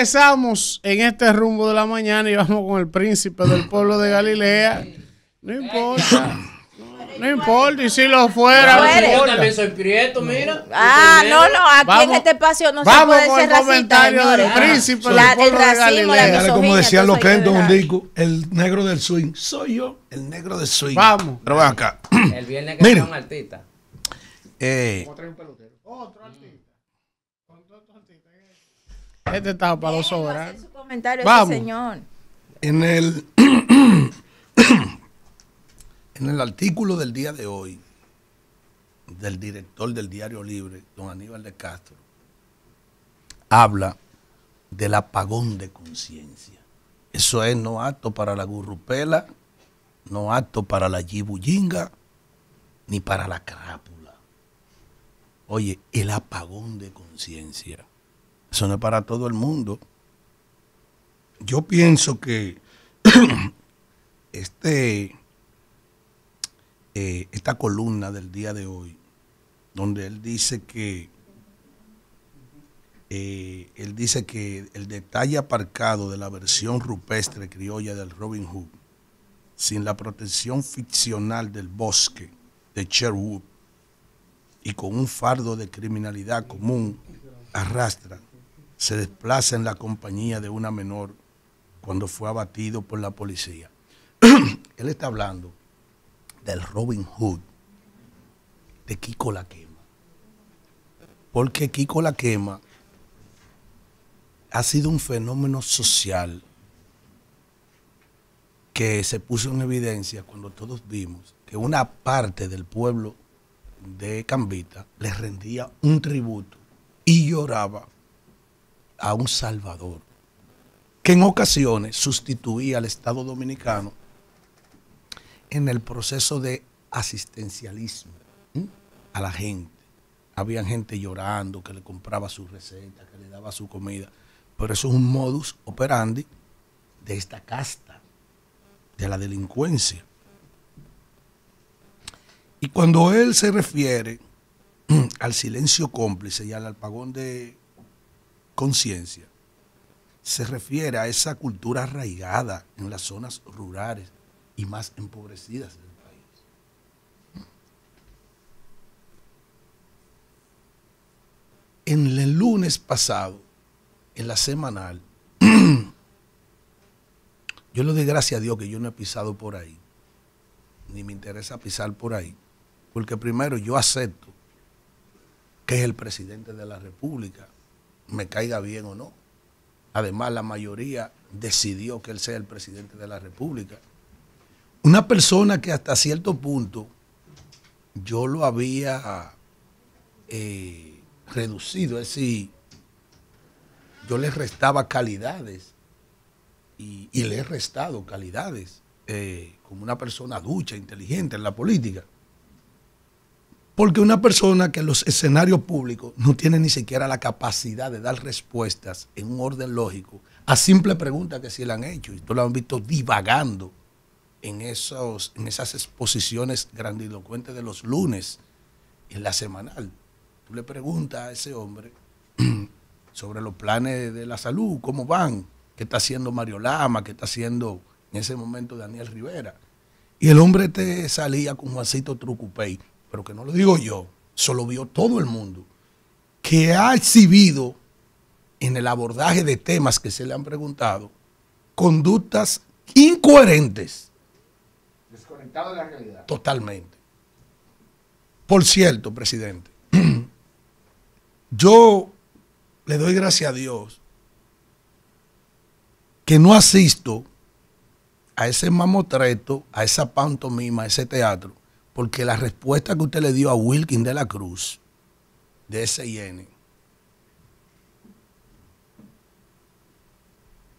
Empezamos en este rumbo de la mañana y vamos con el príncipe del pueblo de Galilea. No importa. No importa, y si lo fuera. yo también soy prieto, mira. Ah, no, no, aquí en este espacio no se puede ser racista, príncipe. del el de Como decían los Kenton, un disco, el negro del swing. Soy yo, el negro del swing. Vamos. acá. El viernes que mira, un artista. Eh, Otro artista. Con artistas. Este estaba para los horas. En el, en el artículo del día de hoy, del director del Diario Libre, don Aníbal de Castro, habla del apagón de conciencia. Eso es no acto para la gurrupela, no acto para la yibuyinga ni para la crápula. Oye, el apagón de conciencia. Eso para todo el mundo. Yo pienso que este, eh, esta columna del día de hoy, donde él dice que eh, él dice que el detalle aparcado de la versión rupestre criolla del Robin Hood, sin la protección ficcional del bosque de Sherwood y con un fardo de criminalidad común, arrastra se desplaza en la compañía de una menor cuando fue abatido por la policía. Él está hablando del Robin Hood de Kiko la Quema. Porque Kiko la Quema ha sido un fenómeno social que se puso en evidencia cuando todos vimos que una parte del pueblo de Cambita le rendía un tributo y lloraba a un Salvador, que en ocasiones sustituía al Estado dominicano en el proceso de asistencialismo a la gente. Había gente llorando que le compraba su receta, que le daba su comida. Pero eso es un modus operandi de esta casta, de la delincuencia. Y cuando él se refiere al silencio cómplice y al apagón de conciencia se refiere a esa cultura arraigada en las zonas rurales y más empobrecidas del país. En el lunes pasado, en la semanal, yo le doy gracias a Dios que yo no he pisado por ahí, ni me interesa pisar por ahí, porque primero yo acepto que es el presidente de la República me caiga bien o no. Además, la mayoría decidió que él sea el presidente de la República. Una persona que hasta cierto punto yo lo había eh, reducido, es decir, yo le restaba calidades y, le he restado calidades eh, como una persona ducha, inteligente en la política. Porque una persona que en los escenarios públicos no tiene ni siquiera la capacidad de dar respuestas en un orden lógico a simple preguntas que sí le han hecho y tú lo han visto divagando en, esos, en esas exposiciones grandilocuentes de los lunes en la semanal. Tú le preguntas a ese hombre sobre los planes de la salud, cómo van, qué está haciendo Mario Lama, qué está haciendo en ese momento Daniel Rivera. Y el hombre te salía con Juancito Trucupey pero que no lo digo yo, solo vio todo el mundo, que ha exhibido en el abordaje de temas que se le han preguntado conductas incoherentes. Desconectado de la realidad. Totalmente. Por cierto, presidente, yo le doy gracias a Dios que no asisto a ese mamotreto, a esa pantomima, a ese teatro, porque la respuesta que usted le dio a Wilkin de la Cruz, de SIN,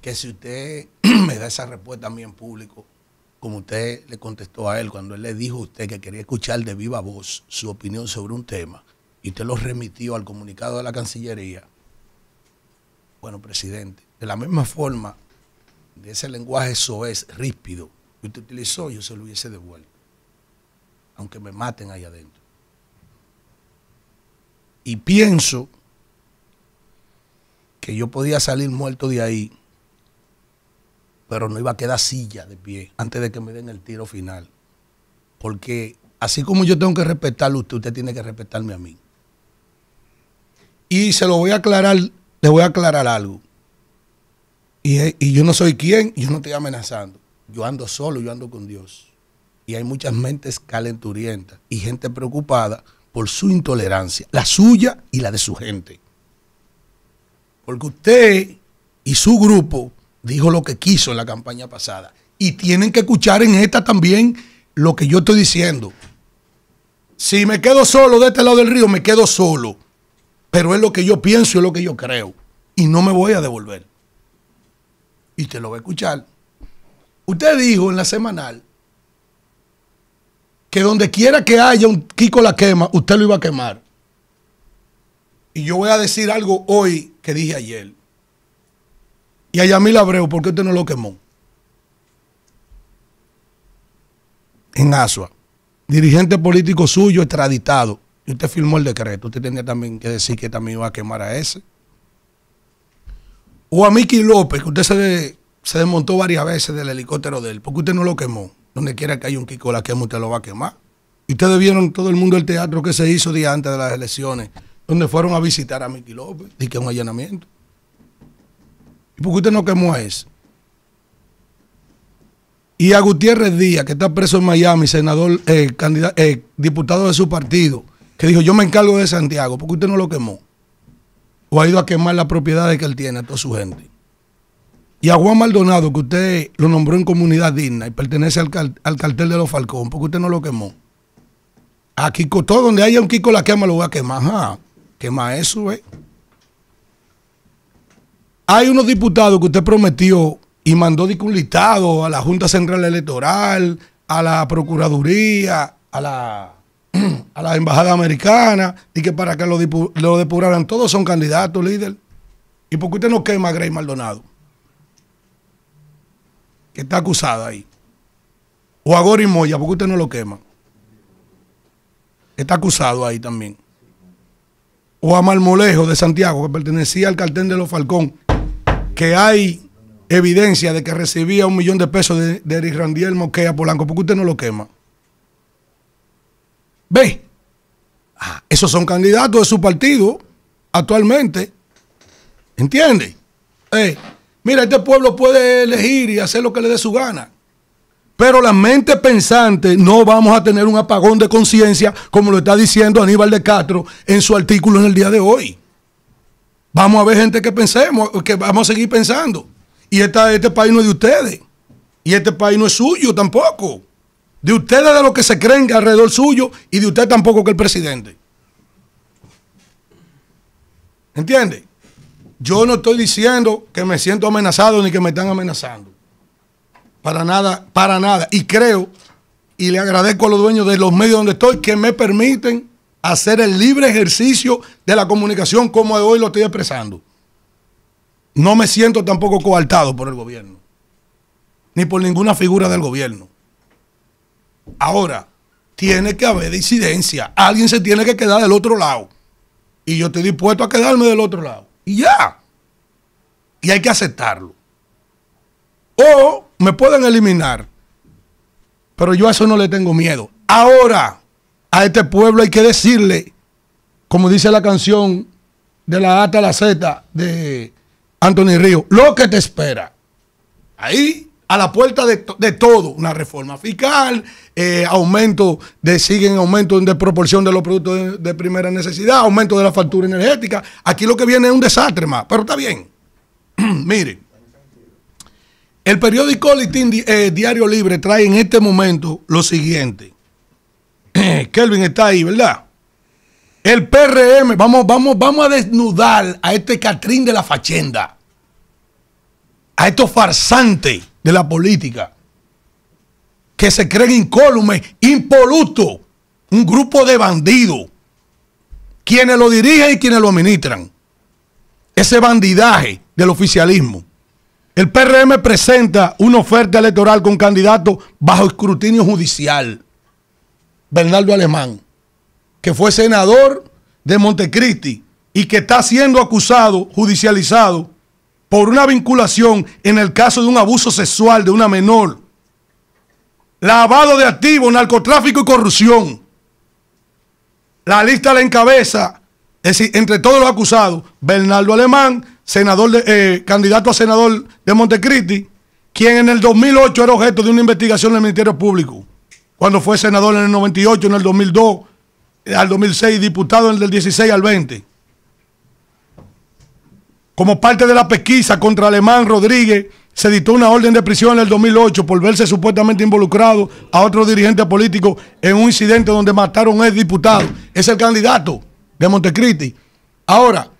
que si usted me da esa respuesta a mí en público, como usted le contestó a él cuando él le dijo a usted que quería escuchar de viva voz su opinión sobre un tema, y usted lo remitió al comunicado de la Cancillería, bueno, presidente, de la misma forma, de ese lenguaje soez, ríspido, que usted utilizó, yo se lo hubiese devuelto aunque me maten ahí adentro. Y pienso que yo podía salir muerto de ahí, pero no iba a quedar silla de pie antes de que me den el tiro final. Porque así como yo tengo que respetarlo usted, usted tiene que respetarme a mí. Y se lo voy a aclarar, le voy a aclarar algo. Y, y yo no soy quien, yo no estoy amenazando. Yo ando solo, yo ando con Dios y hay muchas mentes calenturientas y gente preocupada por su intolerancia, la suya y la de su gente. Porque usted y su grupo dijo lo que quiso en la campaña pasada y tienen que escuchar en esta también lo que yo estoy diciendo. Si me quedo solo de este lado del río, me quedo solo. Pero es lo que yo pienso, y es lo que yo creo. Y no me voy a devolver. Y te lo va a escuchar. Usted dijo en la semanal que donde quiera que haya un Kiko la quema, usted lo iba a quemar. Y yo voy a decir algo hoy que dije ayer. Y a Yamil Abreu, ¿por qué usted no lo quemó? En Asua. Dirigente político suyo extraditado. Y usted firmó el decreto. Usted tenía también que decir que también iba a quemar a ese. O a Miki López, que usted se, se desmontó varias veces del helicóptero de él. ¿Por qué usted no lo quemó? Donde quiera que haya un Kiko la quema, usted lo va a quemar. Y ustedes vieron todo el mundo el teatro que se hizo día antes de las elecciones, donde fueron a visitar a Miki López, y que un allanamiento. ¿Y por qué usted no quemó a Y a Gutiérrez Díaz, que está preso en Miami, senador, eh, candidato, eh, diputado de su partido, que dijo, yo me encargo de Santiago, ¿por qué usted no lo quemó? O ha ido a quemar las propiedades que él tiene a toda su gente. Y a Juan Maldonado, que usted lo nombró en comunidad digna y pertenece al, cartel de los Falcón, porque usted no lo quemó. A Kiko, todo donde haya un Kiko la quema, lo voy a quemar. quema eso, ¿eh? Hay unos diputados que usted prometió y mandó un listado a la Junta Central Electoral, a la Procuraduría, a la, a la Embajada Americana, y que para que lo, lo depuraran. Todos son candidatos, líder. ¿Y por qué usted no quema a Grey Maldonado? que está acusada ahí. O a Gori Moya, porque usted no lo quema. Está acusado ahí también. O a Marmolejo de Santiago, que pertenecía al cartel de los Falcón, que hay evidencia de que recibía un millón de pesos de, de Randiel Moquea Polanco, porque usted no lo quema. ¿Ve? Ah, esos son candidatos de su partido actualmente. ¿Entiende? Eh. Mira, este pueblo puede elegir y hacer lo que le dé su gana. Pero la mente pensante no vamos a tener un apagón de conciencia, como lo está diciendo Aníbal de Castro en su artículo en el día de hoy. Vamos a ver gente que pensemos, que vamos a seguir pensando. Y este país no es de ustedes. Y este país no es suyo tampoco. De ustedes de lo que se creen alrededor suyo y de usted tampoco que el presidente. ¿Entiende? Yo no estoy diciendo que me siento amenazado ni que me están amenazando. Para nada, para nada. Y creo y le agradezco a los dueños de los medios donde estoy que me permiten hacer el libre ejercicio de la comunicación como hoy lo estoy expresando. No me siento tampoco coartado por el gobierno, ni por ninguna figura del gobierno. Ahora, tiene que haber disidencia. Alguien se tiene que quedar del otro lado. Y yo estoy dispuesto a quedarme del otro lado. Y ya. Y hay que aceptarlo. O me pueden eliminar. Pero yo a eso no le tengo miedo. Ahora, a este pueblo hay que decirle, como dice la canción de la A a la Z de Anthony Río, lo que te espera. Ahí a la puerta de, todo, una reforma fiscal, eh, aumento de, siguen aumento de proporción de los productos de, primera necesidad, aumento de la factura energética. Aquí lo que viene es un desastre más, pero está bien. Miren. el periódico Litín eh, Diario Libre trae en este momento lo siguiente. Kelvin está ahí, ¿verdad? El PRM, vamos, vamos, vamos a desnudar a este Catrín de la Fachenda, a estos farsantes de la política, que se creen incólumes, impoluto, un grupo de bandidos, quienes lo dirigen y quienes lo administran. Ese bandidaje del oficialismo. El PRM presenta una oferta electoral con candidato bajo escrutinio judicial. Bernardo Alemán, que fue senador de Montecristi y que está siendo acusado, judicializado por una vinculación en el caso de un abuso sexual de una menor, lavado de activos, narcotráfico y corrupción. La lista la encabeza, es decir, entre todos los acusados, Bernardo Alemán, senador eh, candidato a senador de Montecristi, quien en el 2008 era objeto de una investigación del Ministerio Público, cuando fue senador en el 98, en el 2002, al 2006, diputado en el 16 al 20. Como parte de la pesquisa contra Alemán Rodríguez, se dictó una orden de prisión en el 2008 por verse supuestamente involucrado a otro dirigente político en un incidente donde mataron a un diputado. Es el candidato de Montecristi. Ahora,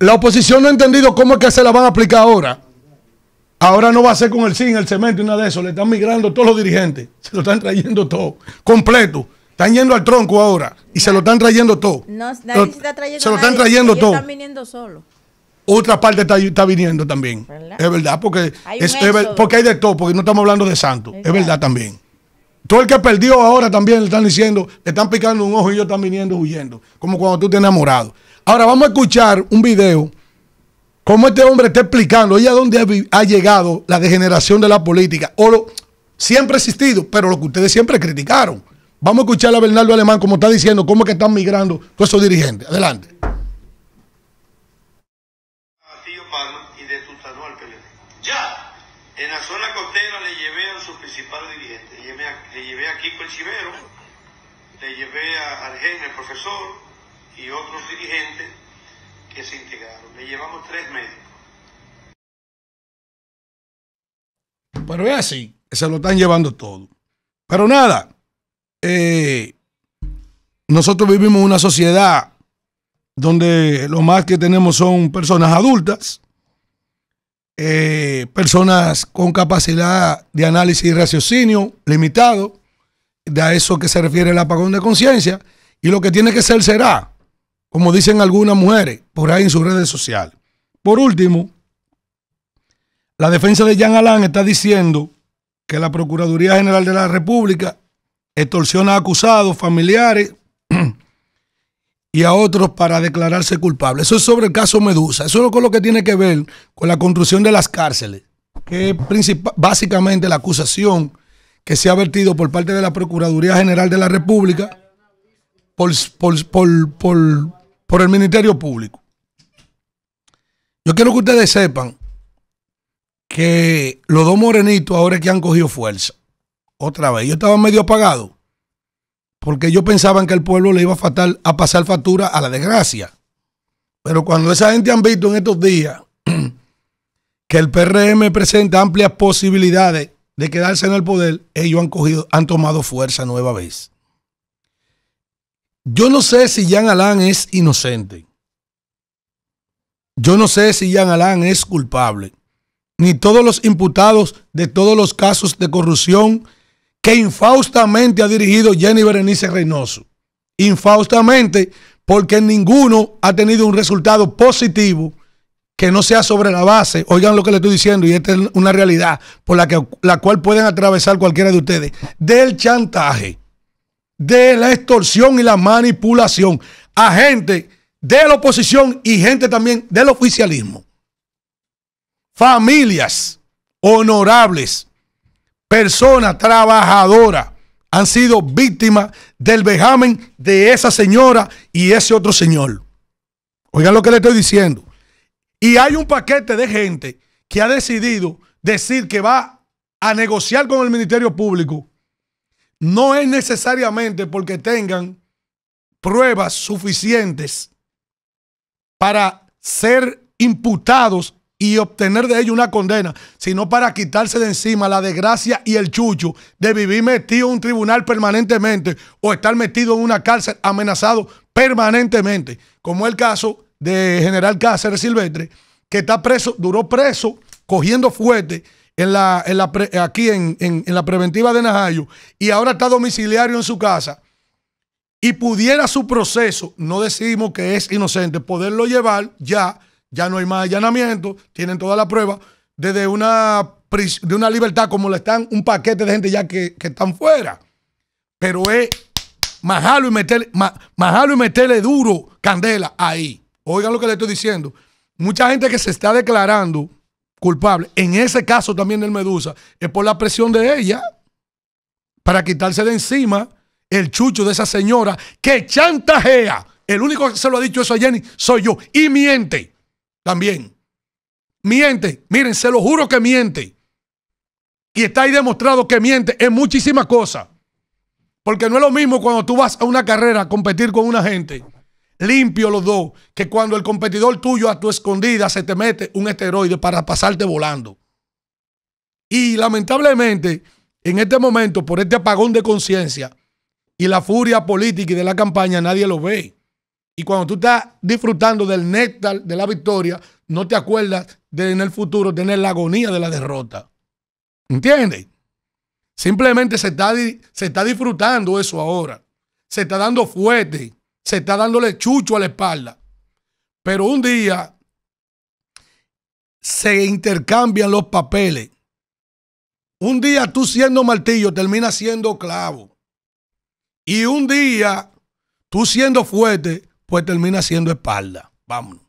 la oposición no ha entendido cómo es que se la van a aplicar ahora. Ahora no va a ser con el zinc, el cemento y nada de eso. Le están migrando todos los dirigentes. Se lo están trayendo todo, completo. Están yendo al tronco ahora y se lo están trayendo todo. se, lo están trayendo todo. Otra parte está, viniendo también. Es verdad, porque hay, porque hay de todo, porque no estamos hablando de santos Es verdad también. Todo el que perdió ahora también le están diciendo, le están picando un ojo y ellos están viniendo huyendo, como cuando tú te enamorado. Ahora vamos a escuchar un video, Como este hombre está explicando, ella dónde ha, llegado la degeneración de la política, o lo, siempre ha existido, pero lo que ustedes siempre criticaron. Vamos a escuchar a Bernardo Alemán como está diciendo cómo que están migrando todos esos dirigentes. Adelante. Ya, en la zona costera le llevé a sus principales dirigentes. Le llevé a, le llevé Kiko el Chivero, le llevé a Argen, el profesor, y otros dirigentes que se integraron. Le llevamos tres médicos. Pero es así, se lo están llevando todo. Pero nada. Eh, nosotros vivimos en una sociedad donde lo más que tenemos son personas adultas, eh, personas con capacidad de análisis y raciocinio limitado, de a eso que se refiere el apagón de conciencia, y lo que tiene que ser será, como dicen algunas mujeres por ahí en sus redes sociales. Por último, la defensa de Jean Alain está diciendo que la Procuraduría General de la República extorsiona a acusados, familiares y a otros para declararse culpable. Eso es sobre el caso Medusa. Eso es lo que tiene que ver con la construcción de las cárceles, que es básicamente la acusación que se ha vertido por parte de la Procuraduría General de la República por, por, por, por el Ministerio Público. Yo quiero que ustedes sepan que los dos morenitos ahora es que han cogido fuerza, otra vez. Yo estaba medio apagado porque ellos pensaban que el pueblo le iba a, fatal, a pasar factura a la desgracia. Pero cuando esa gente han visto en estos días que el PRM presenta amplias posibilidades de quedarse en el poder, ellos han, cogido, han tomado fuerza nueva vez. Yo no sé si Jean Alain es inocente. Yo no sé si Jean Alain es culpable. Ni todos los imputados de todos los casos de corrupción que infaustamente ha dirigido Jenny Berenice Reynoso. Infaustamente, porque ninguno ha tenido un resultado positivo que no sea sobre la base. Oigan lo que le estoy diciendo, y esta es una realidad por la, que, la cual pueden atravesar cualquiera de ustedes, del chantaje, de la extorsión y la manipulación a gente de la oposición y gente también del oficialismo. Familias honorables personas trabajadoras han sido víctimas del vejamen de esa señora y ese otro señor. Oigan lo que le estoy diciendo. Y hay un paquete de gente que ha decidido decir que va a negociar con el Ministerio Público. No es necesariamente porque tengan pruebas suficientes para ser imputados y obtener de ello una condena, sino para quitarse de encima la desgracia y el chucho de vivir metido en un tribunal permanentemente o estar metido en una cárcel amenazado permanentemente, como el caso de General Cáceres Silvestre, que está preso, duró preso cogiendo fuerte en la, aquí en, en la preventiva de Najayo y ahora está domiciliario en su casa y pudiera su proceso, no decimos que es inocente, poderlo llevar ya ya no hay más allanamiento, tienen toda la prueba, desde una, de una libertad como le están un paquete de gente ya que, están fuera. Pero es majalo y más y meterle duro candela ahí. Oigan lo que le estoy diciendo. Mucha gente que se está declarando culpable, en ese caso también del Medusa, es por la presión de ella para quitarse de encima el chucho de esa señora que chantajea. El único que se lo ha dicho eso a Jenny soy yo y miente. También. Miente. Miren, se lo juro que miente. Y está ahí demostrado que miente en muchísimas cosas. Porque no es lo mismo cuando tú vas a una carrera a competir con una gente, limpio los dos, que cuando el competidor tuyo a tu escondida se te mete un esteroide para pasarte volando. Y lamentablemente, en este momento, por este apagón de conciencia y la furia política y de la campaña, nadie lo ve. Y cuando tú estás disfrutando del néctar de la victoria, no te acuerdas de en el futuro tener la agonía de la derrota. ¿Entiendes? Simplemente se está, se está disfrutando eso ahora. Se está dando fuerte. Se está dándole chucho a la espalda. Pero un día se intercambian los papeles. Un día tú siendo martillo terminas siendo clavo. Y un día tú siendo fuerte pues termina siendo espalda. Vámonos.